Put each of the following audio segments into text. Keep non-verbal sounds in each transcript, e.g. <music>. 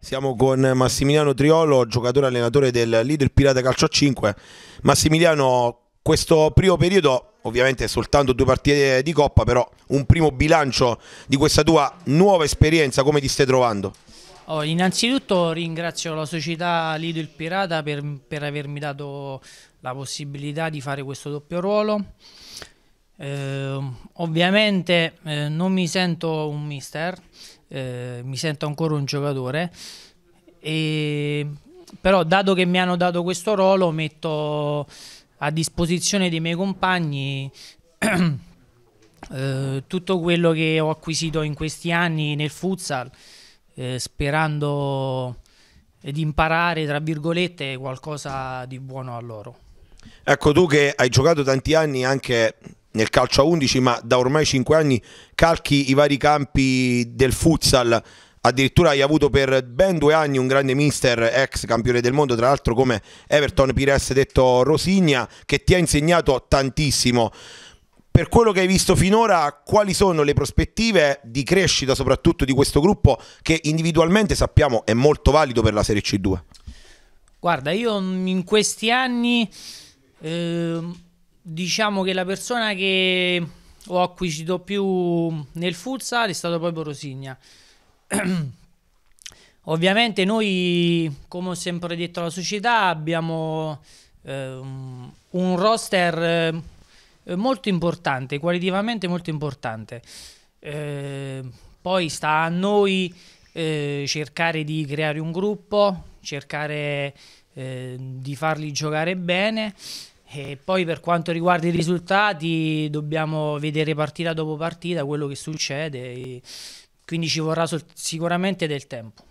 Siamo con Massimiliano Triolo, giocatore e allenatore del Lidl Pirata Calcio a 5. Massimiliano, questo primo periodo, ovviamente soltanto due partite di Coppa, però un primo bilancio di questa tua nuova esperienza, come ti stai trovando? Oh, innanzitutto ringrazio la società Lidl Pirata per, per, avermi dato la possibilità di fare questo doppio ruolo. Eh, ovviamente eh, non mi sento un mister, eh, mi sento ancora un giocatore. E, però dato che mi hanno dato questo ruolo metto a disposizione dei miei compagni <clears throat> eh, tutto quello che ho acquisito in questi anni nel futsal eh, sperando di imparare tra virgolette qualcosa di buono a loro. Ecco, tu che hai giocato tanti anni anche nel calcio a 11, ma da ormai 5 anni calchi i vari campi del futsal. Addirittura hai avuto per ben due anni un grande mister, ex campione del mondo, tra l'altro come Everton Pires, detto Rosigna, che ti ha insegnato tantissimo. Per quello che hai visto finora, quali sono le prospettive di crescita soprattutto di questo gruppo che individualmente sappiamo è molto valido per la Serie C2? Guarda, io in questi anni... Eh diciamo che la persona che ho acquisito più nel futsal è stato proprio Rosigna. <clears throat> Ovviamente noi, come ho sempre detto alla società, abbiamo eh, un roster eh, molto importante, qualitativamente molto importante. Eh, poi sta a noi eh, cercare di creare un gruppo, cercare eh, di farli giocare bene. E poi per quanto riguarda i risultati dobbiamo vedere partita dopo partita quello che succede, quindi ci vorrà sicuramente del tempo.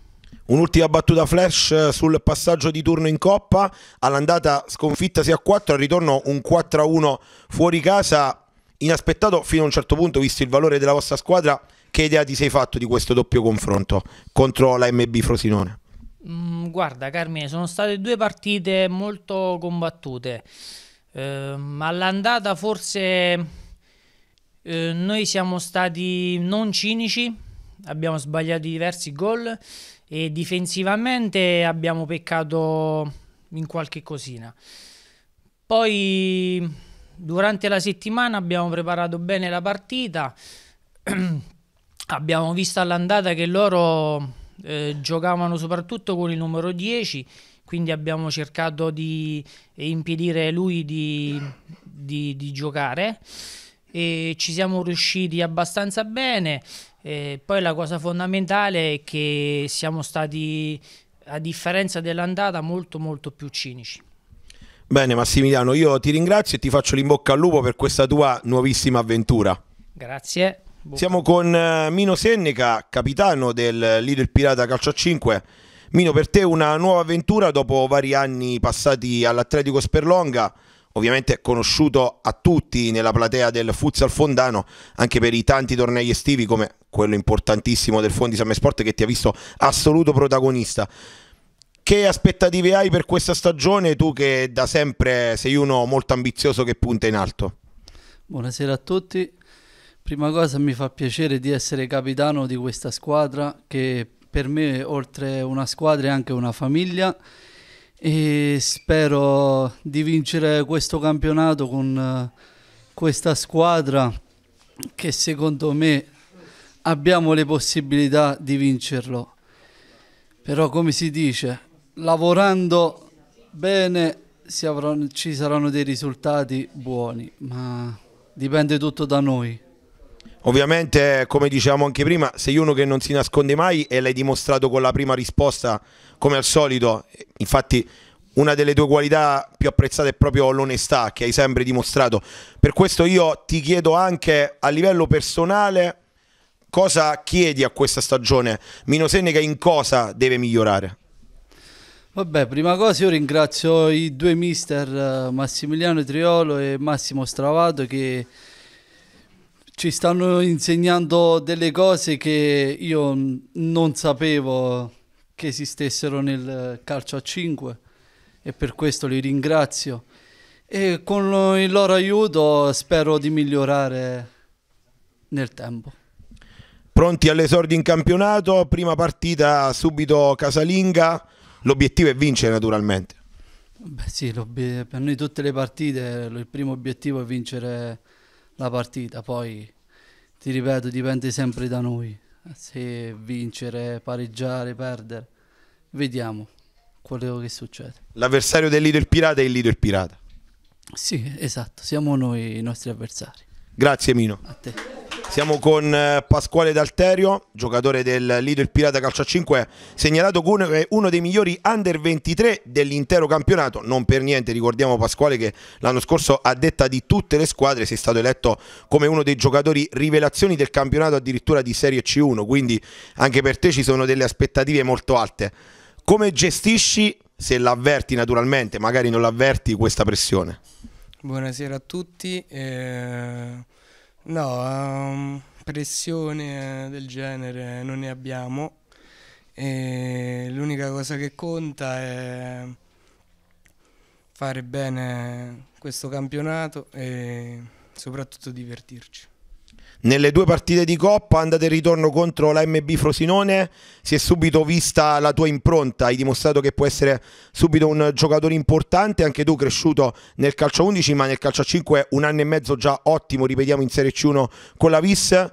Un'ultima battuta flash eh, sul passaggio di turno in Coppa, all'andata sconfitta sia a 4, al ritorno un 4 a 1 fuori casa, inaspettato fino a un certo punto visto il valore della vostra squadra, che idea ti sei fatto di questo doppio confronto contro la MB Frosinone? Mm, guarda Carmine, sono state due partite molto combattute. Eh, all'andata forse eh, noi siamo stati non cinici, abbiamo sbagliato diversi gol e difensivamente abbiamo peccato in qualche cosina. Poi durante la settimana abbiamo preparato bene la partita, <clears throat> abbiamo visto all'andata che loro eh, giocavano soprattutto con il numero 10 quindi abbiamo cercato di impedire lui di, di, di giocare e ci siamo riusciti abbastanza bene. E poi la cosa fondamentale è che siamo stati, a differenza dell'andata, molto molto più cinici. Bene Massimiliano, io ti ringrazio e ti faccio l'imbocca al lupo per questa tua nuovissima avventura. Grazie. Siamo con eh, Mino Senneca, capitano del Leader Pirata Calcio a 5. Mino, per te una nuova avventura dopo vari anni passati all'Atletico Sperlonga, ovviamente conosciuto a tutti nella platea del Futsal Fondano, anche per i tanti tornei estivi come quello importantissimo del Fondi Same Sport che ti ha visto assoluto protagonista. Che aspettative hai per questa stagione, tu che da sempre sei uno molto ambizioso che punta in alto? Buonasera a tutti. Prima cosa mi fa piacere di essere capitano di questa squadra che per me oltre una squadra è anche una famiglia e spero di vincere questo campionato con eh, questa squadra che secondo me abbiamo le possibilità di vincerlo. Però come si dice, lavorando bene avranno, ci saranno dei risultati buoni, ma dipende tutto da noi. Ovviamente, come dicevamo anche prima, sei uno che non si nasconde mai e l'hai dimostrato con la prima risposta, come al solito. Infatti, una delle tue qualità più apprezzate è proprio l'onestà che hai sempre dimostrato. Per questo io ti chiedo anche a livello personale cosa chiedi a questa stagione. Mino Seneca in cosa deve migliorare? Vabbè, prima cosa io ringrazio i due mister eh, Massimiliano Triolo e Massimo Stravato che ci stanno insegnando delle cose che io non sapevo che esistessero nel calcio a 5 e per questo li ringrazio e con il loro aiuto spero di migliorare nel tempo. Pronti all'esordio in campionato, prima partita subito casalinga, l'obiettivo è vincere naturalmente. Beh sì, per noi tutte le partite il primo obiettivo è vincere la partita. Poi, ti ripeto, dipende sempre da noi. Se vincere, pareggiare, perdere, vediamo quello che succede. L'avversario del leader Pirata è il leader Pirata. Sì, esatto, siamo noi i nostri avversari. Grazie Mino. A te. Siamo con eh, Pasquale D'Alterio, giocatore del Lido Il Pirata Calcio a 5, segnalato come eh, uno dei migliori under 23 dell'intero campionato. Non per niente, ricordiamo Pasquale che l'anno scorso a detta di tutte le squadre sei stato eletto come uno dei giocatori rivelazioni del campionato addirittura di Serie C1, quindi anche per te ci sono delle aspettative molto alte. Come gestisci, se l'avverti naturalmente, magari non l'avverti, questa pressione? Buonasera a tutti. Eh... No, um, pressione eh, del genere non ne abbiamo. E l'unica cosa che conta è fare bene questo campionato e soprattutto divertirci. Nelle due partite di Coppa, andate e ritorno contro la MB Frosinone, si è subito vista la tua impronta, hai dimostrato che può essere subito un giocatore importante, anche tu cresciuto nel calcio 11 ma nel calcio 5 un anno e mezzo già ottimo, ripetiamo in Serie C1 con la VIS.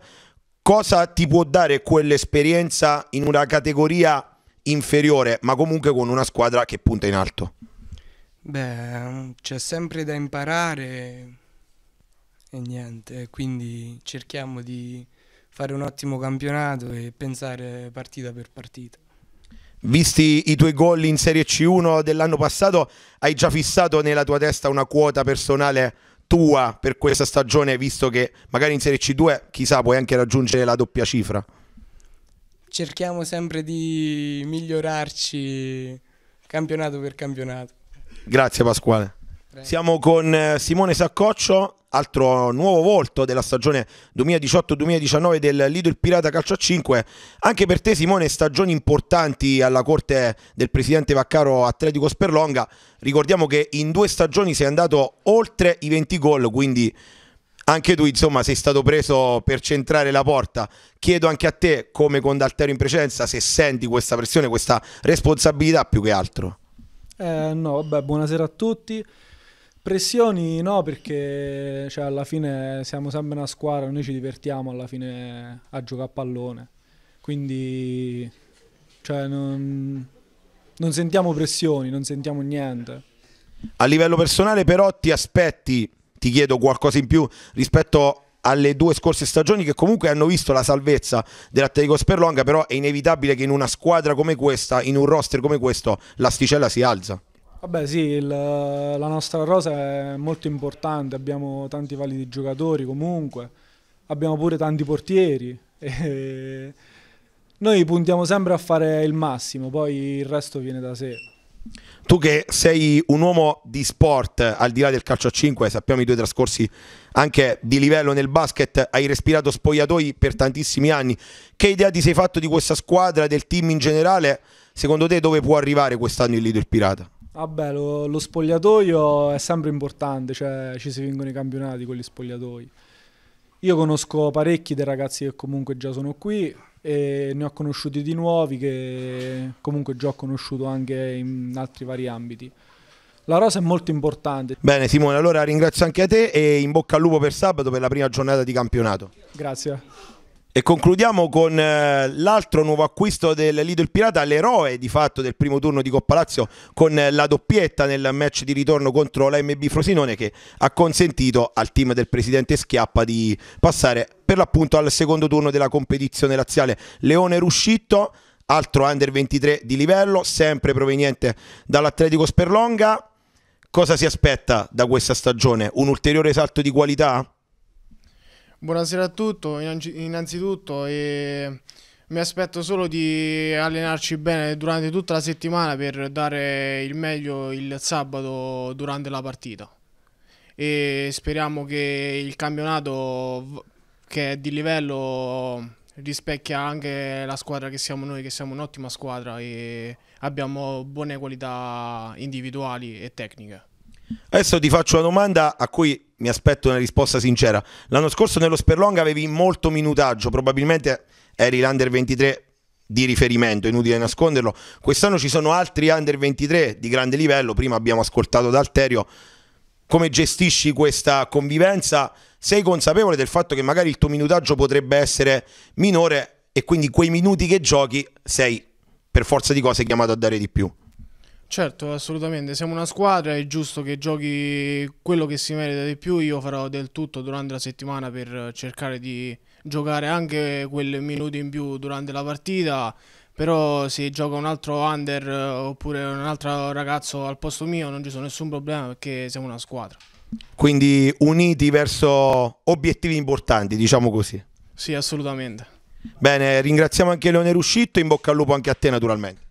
Cosa ti può dare quell'esperienza in una categoria inferiore, ma comunque con una squadra che punta in alto? Beh, c'è sempre da imparare e niente, quindi cerchiamo di fare un ottimo campionato e pensare partita per partita. Visti i tuoi gol in Serie C1 dell'anno passato, hai già fissato nella tua testa una quota personale tua per questa stagione, visto che magari in Serie C2 chissà puoi anche raggiungere la doppia cifra? Cerchiamo sempre di migliorarci campionato per campionato. Grazie Pasquale. Siamo con eh, Simone Saccoccio, altro nuovo volto della stagione 2018-2019 del Lido Pirata Calcio a 5. Anche per te Simone, stagioni importanti alla corte del presidente Vaccaro Atletico Sperlonga. Ricordiamo che in due stagioni sei andato oltre i 20 gol, quindi anche tu insomma sei stato preso per centrare la porta. Chiedo anche a te, come con D'Altero in precedenza, se senti questa pressione, questa responsabilità più che altro. Eh, no, beh, buonasera a tutti. Pressioni no, perché cioè, alla fine siamo sempre una squadra, noi ci divertiamo alla fine a giocare a pallone, quindi cioè, non, non sentiamo pressioni, non sentiamo niente. A livello personale però ti aspetti, ti chiedo qualcosa in più rispetto alle due scorse stagioni che comunque hanno visto la salvezza dell'Atletico Sperlonga, però è inevitabile che in una squadra come questa, in un roster come questo, l'asticella si alza. Vabbè sì, il, la nostra rosa è molto importante, abbiamo tanti validi giocatori comunque, abbiamo pure tanti portieri. E noi puntiamo sempre a fare il massimo, poi il resto viene da sé. Tu che sei un uomo di sport, al di là del calcio a 5, sappiamo i tuoi trascorsi anche di livello nel basket, hai respirato spogliatoi per tantissimi anni. Che idea ti sei fatto di questa squadra, del team in generale? Secondo te dove può arrivare quest'anno il Lido il Pirata? Vabbè, lo, lo, spogliatoio è sempre importante, cioè ci si vincono i campionati con gli spogliatoi. Io conosco parecchi dei ragazzi che comunque già sono qui e ne ho conosciuti di nuovi che comunque già ho conosciuto anche in altri vari ambiti. La rosa è molto importante. Bene Simone, allora ringrazio anche a te e in bocca al lupo per sabato per la prima giornata di campionato. Grazie. E concludiamo con eh, l'altro nuovo acquisto del Lidl Pirata, l'eroe di fatto del primo turno di Coppa Lazio con eh, la doppietta nel match di ritorno contro la MB Frosinone che ha consentito al team del presidente Schiappa di passare per l'appunto al secondo turno della competizione laziale. Leone Ruscitto, altro under 23 di livello, sempre proveniente dall'Atletico Sperlonga. Cosa si aspetta da questa stagione? Un ulteriore salto di qualità? Buonasera a tutti, innanzitutto e mi aspetto solo di allenarci bene durante tutta la settimana per dare il meglio il sabato durante la partita e speriamo che il campionato che è di livello rispecchia anche la squadra che siamo noi che siamo un'ottima squadra e abbiamo buone qualità individuali e tecniche. Adesso ti faccio una domanda a cui mi aspetto una risposta sincera. L'anno scorso nello Sperlong avevi molto minutaggio, probabilmente eri l'under 23 di riferimento, inutile nasconderlo. Quest'anno ci sono altri under 23 di grande livello, prima abbiamo ascoltato D'Alterio. Come gestisci questa convivenza? Sei consapevole del fatto che magari il tuo minutaggio potrebbe essere minore e quindi quei minuti che giochi sei per forza di cose chiamato a dare di più? Certo, assolutamente, siamo una squadra, è giusto che giochi quello che si merita di più, io farò del tutto durante la settimana per cercare di giocare anche quel minuto in più durante la partita, però se gioca un altro under eh, oppure un altro ragazzo al posto mio non ci sono nessun problema perché siamo una squadra. Quindi uniti verso obiettivi importanti, diciamo così. Sì, assolutamente. Bene, ringraziamo anche Leone Ruscitto, in bocca al lupo anche a te naturalmente.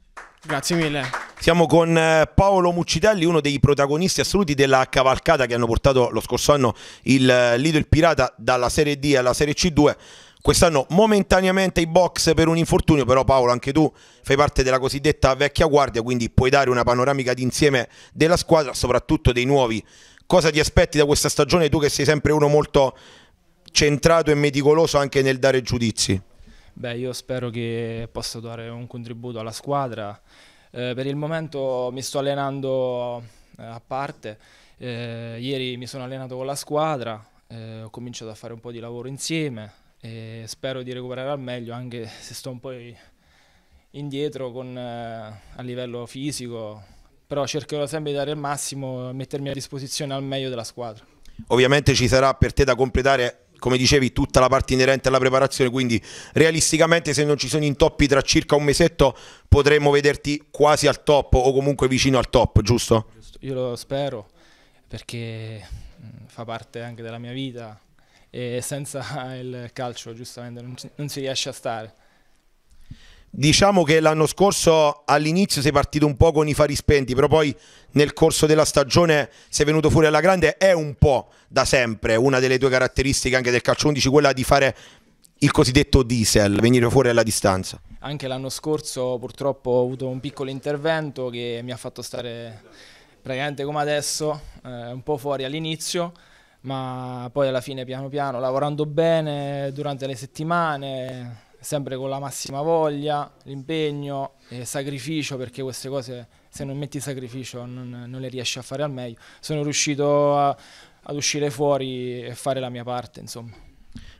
Grazie mille. Siamo con eh, Paolo Muccitelli, uno dei protagonisti assoluti della cavalcata che hanno portato lo scorso anno il eh, Lido il Pirata dalla Serie D alla Serie C2. Quest'anno momentaneamente i box per un infortunio, però Paolo anche tu fai parte della cosiddetta vecchia guardia, quindi puoi dare una panoramica d'insieme della squadra, soprattutto dei nuovi. Cosa ti aspetti da questa stagione tu che sei sempre uno molto centrato e meticoloso anche nel dare giudizi? Beh, io spero che possa dare un contributo alla squadra eh, per il momento mi sto allenando eh, a parte, eh, ieri mi sono allenato con la squadra, eh, ho cominciato a fare un po' di lavoro insieme e spero di recuperare al meglio anche se sto un po' indietro con, eh, a livello fisico, però cercherò sempre di dare il massimo e mettermi a disposizione al meglio della squadra. Ovviamente ci sarà per te da completare come dicevi, tutta la parte inerente alla preparazione, quindi realisticamente se non ci sono intoppi tra circa un mesetto potremmo vederti quasi al top o comunque vicino al top, giusto? Io lo spero perché mm, fa parte anche della mia vita e senza il calcio giustamente non, non si riesce a stare. Diciamo che l'anno scorso all'inizio sei partito un po' con i fari spenti, però poi nel corso della stagione sei venuto fuori alla grande. È un po' da sempre una delle tue caratteristiche anche del calcio 11, quella di fare il cosiddetto diesel, venire fuori alla distanza. Anche l'anno scorso purtroppo ho avuto un piccolo intervento che mi ha fatto stare praticamente come adesso, eh, un po' fuori all'inizio, ma poi alla fine piano piano lavorando bene durante le settimane sempre con la massima voglia, l'impegno e il sacrificio, perché queste cose se non metti sacrificio non, non le riesci a fare al meglio. Sono riuscito a, ad uscire fuori e fare la mia parte, insomma.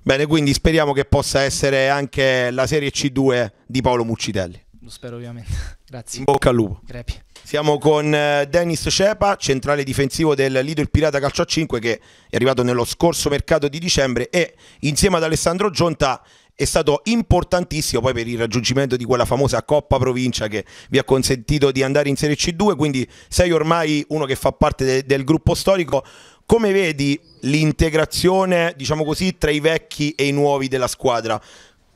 Bene, quindi speriamo che possa essere anche la Serie C2 di Paolo Muccitelli. Lo spero ovviamente. <laughs> Grazie. In bocca al lupo. Crepi. Siamo con eh, Dennis Cepa, centrale difensivo del Lido Il Pirata Calcio a 5 che è arrivato nello scorso mercato di dicembre e insieme ad Alessandro Gionta è stato importantissimo poi per il raggiungimento di quella famosa Coppa Provincia che vi ha consentito di andare in Serie C2, quindi sei ormai uno che fa parte de del gruppo storico. Come vedi l'integrazione, diciamo così, tra i vecchi e i nuovi della squadra?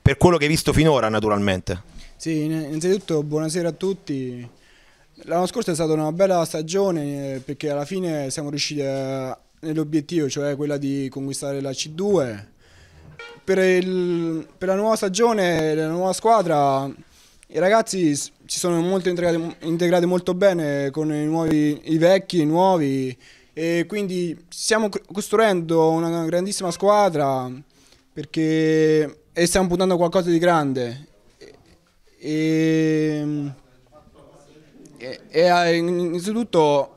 Per quello che hai visto finora, naturalmente. Sì, innanzitutto buonasera a tutti. L'anno scorso è stata una bella stagione eh, perché alla fine siamo riusciti nell'obiettivo, cioè quella di conquistare la C2 per, il, per la nuova stagione, la nuova squadra, i ragazzi si sono molto integrati, integrati molto bene con i, nuovi, i vecchi, i nuovi e quindi stiamo costruendo una grandissima squadra perché e stiamo puntando a qualcosa di grande e, e, e innanzitutto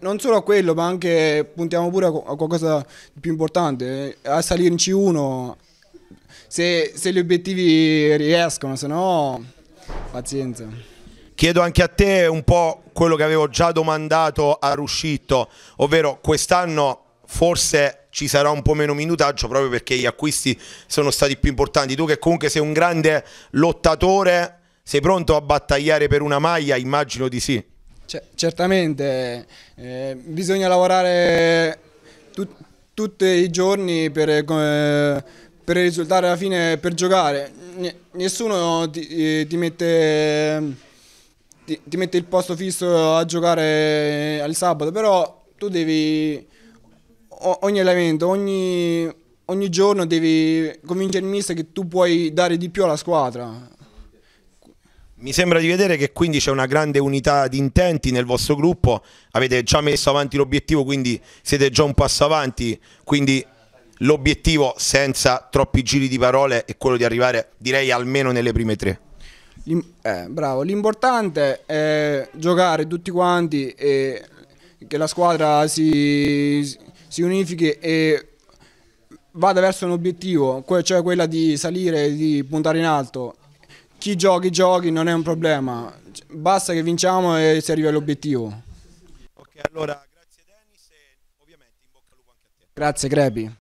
non solo a quello ma anche puntiamo pure a qualcosa di più importante a salire in C1 se, se gli obiettivi riescono, se no pazienza. Chiedo anche a te un po' quello che avevo già domandato a Ruscito, ovvero quest'anno forse ci sarà un po' meno minutaggio proprio perché gli acquisti sono stati più importanti. Tu che comunque sei un grande lottatore, sei pronto a battagliare per una maglia? Immagino di sì. C certamente, eh, bisogna lavorare tu tutti i giorni per, eh, per risultare alla fine, per giocare, nessuno ti, eh, ti mette, ti, ti mette il posto fisso a giocare eh, al sabato, però tu devi ogni elemento, ogni, ogni, giorno devi convincere il mister che tu puoi dare di più alla squadra. Mi sembra di vedere che quindi c'è una grande unità di intenti nel vostro gruppo, avete già messo avanti l'obiettivo, quindi siete già un passo avanti, quindi l'obiettivo senza troppi giri di parole è quello di arrivare direi almeno nelle prime tre. Eh, bravo, l'importante è giocare tutti quanti e che la squadra si, si unifichi e vada verso un obiettivo, cioè quella di salire, di puntare in alto. Chi giochi, giochi, non è un problema, basta che vinciamo e si arriva all'obiettivo. Ok, allora grazie Dennis e ovviamente in bocca al lupo anche a te. Grazie Crepi.